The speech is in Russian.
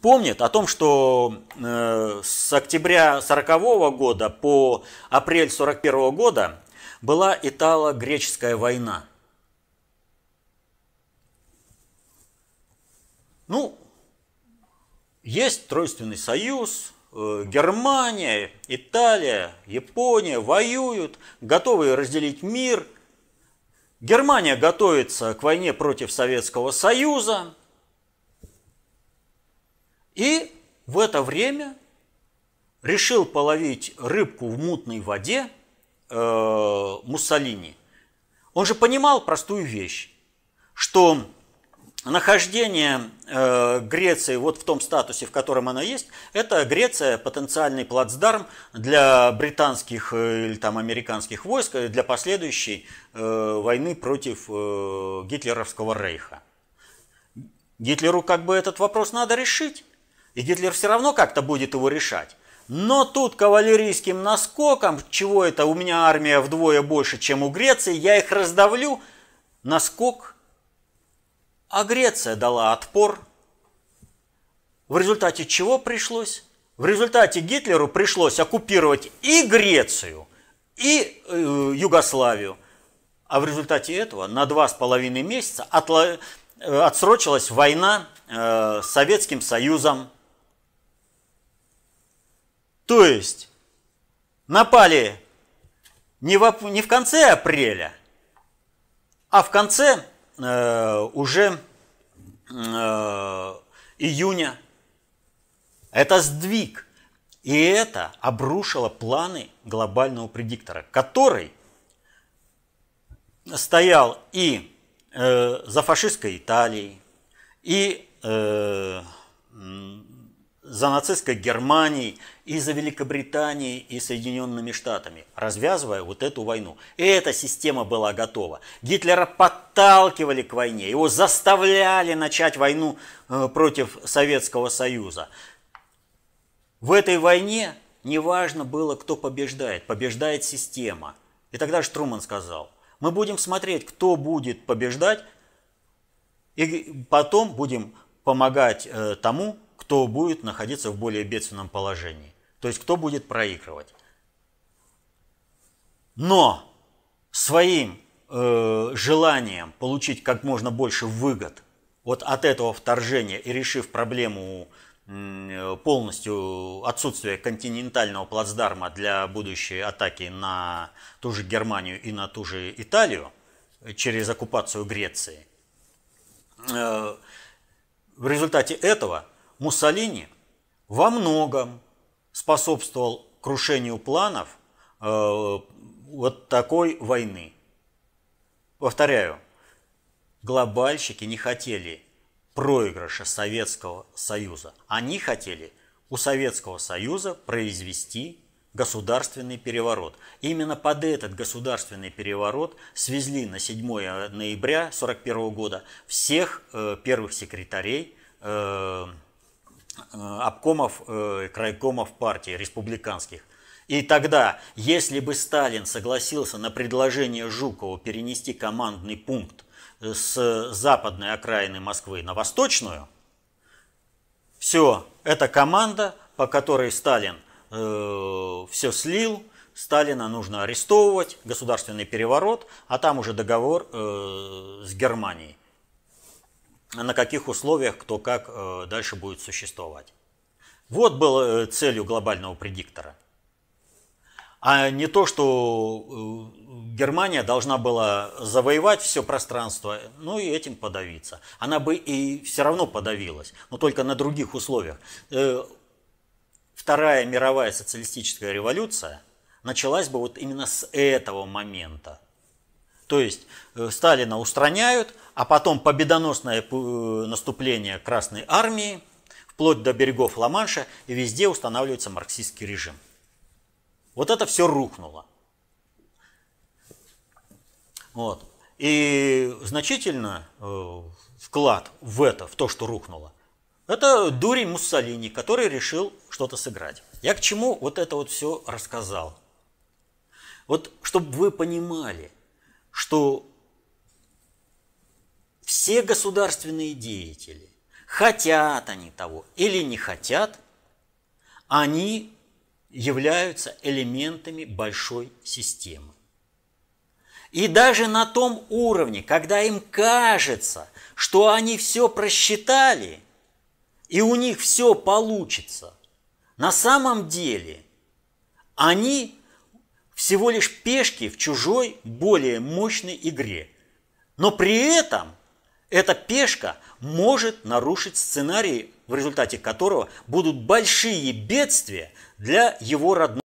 помнит о том, что э, с октября 1940 года по апрель 1941 года была итало-греческая война. Ну, есть Тройственный союз, э, Германия, Италия, Япония воюют, готовы разделить мир. Германия готовится к войне против Советского Союза – и в это время решил половить рыбку в мутной воде э, Муссолини. Он же понимал простую вещь, что нахождение э, Греции вот в том статусе, в котором она есть, это Греция потенциальный плацдарм для британских э, или там американских войск э, для последующей э, войны против э, гитлеровского рейха. Гитлеру как бы этот вопрос надо решить. И Гитлер все равно как-то будет его решать. Но тут кавалерийским наскоком, чего это у меня армия вдвое больше, чем у Греции, я их раздавлю, наскок. А Греция дала отпор, в результате чего пришлось? В результате Гитлеру пришлось оккупировать и Грецию, и э, Югославию. А в результате этого на два с половиной месяца отла... Э, отсрочилась война э, с Советским Союзом. То есть напали не в, не в конце апреля, а в конце э, уже э, июня. Это сдвиг. И это обрушило планы глобального предиктора, который стоял и э, за фашистской Италией, и э, за нацистской Германией, и за Великобританией, и Соединенными Штатами, развязывая вот эту войну. И эта система была готова. Гитлера подталкивали к войне, его заставляли начать войну э, против Советского Союза. В этой войне неважно было, кто побеждает, побеждает система. И тогда Штруман сказал, мы будем смотреть, кто будет побеждать, и потом будем помогать э, тому, кто будет находиться в более бедственном положении. То есть кто будет проигрывать. Но своим э, желанием получить как можно больше выгод вот от этого вторжения и решив проблему э, полностью отсутствия континентального плацдарма для будущей атаки на ту же Германию и на ту же Италию э, через оккупацию Греции, э, в результате этого Муссолини во многом способствовал крушению планов э, вот такой войны. Повторяю, глобальщики не хотели проигрыша Советского Союза. Они хотели у Советского Союза произвести государственный переворот. Именно под этот государственный переворот свезли на 7 ноября 1941 года всех э, первых секретарей э, Э, обкомов, э, крайкомов партии республиканских. И тогда, если бы Сталин согласился на предложение Жукова перенести командный пункт э, с западной окраины Москвы на восточную, все, эта команда, по которой Сталин э, все слил, Сталина нужно арестовывать, государственный переворот, а там уже договор э, с Германией на каких условиях кто как э, дальше будет существовать. Вот был э, целью глобального предиктора. А не то, что э, Германия должна была завоевать все пространство, ну и этим подавиться. Она бы и все равно подавилась, но только на других условиях. Вторая мировая социалистическая революция началась бы вот именно с этого момента – то есть э, Сталина устраняют, а потом победоносное э, наступление Красной Армии, вплоть до берегов Ла-Манша, и везде устанавливается марксистский режим. Вот это все рухнуло. Вот. И значительно э, вклад в это, в то, что рухнуло, это дурень Муссолини, который решил что-то сыграть. Я к чему вот это вот все рассказал? Вот чтобы вы понимали – что все государственные деятели, хотят они того или не хотят, они являются элементами большой системы. И даже на том уровне, когда им кажется, что они все просчитали, и у них все получится, на самом деле они всего лишь пешки в чужой, более мощной игре. Но при этом эта пешка может нарушить сценарий, в результате которого будут большие бедствия для его родных.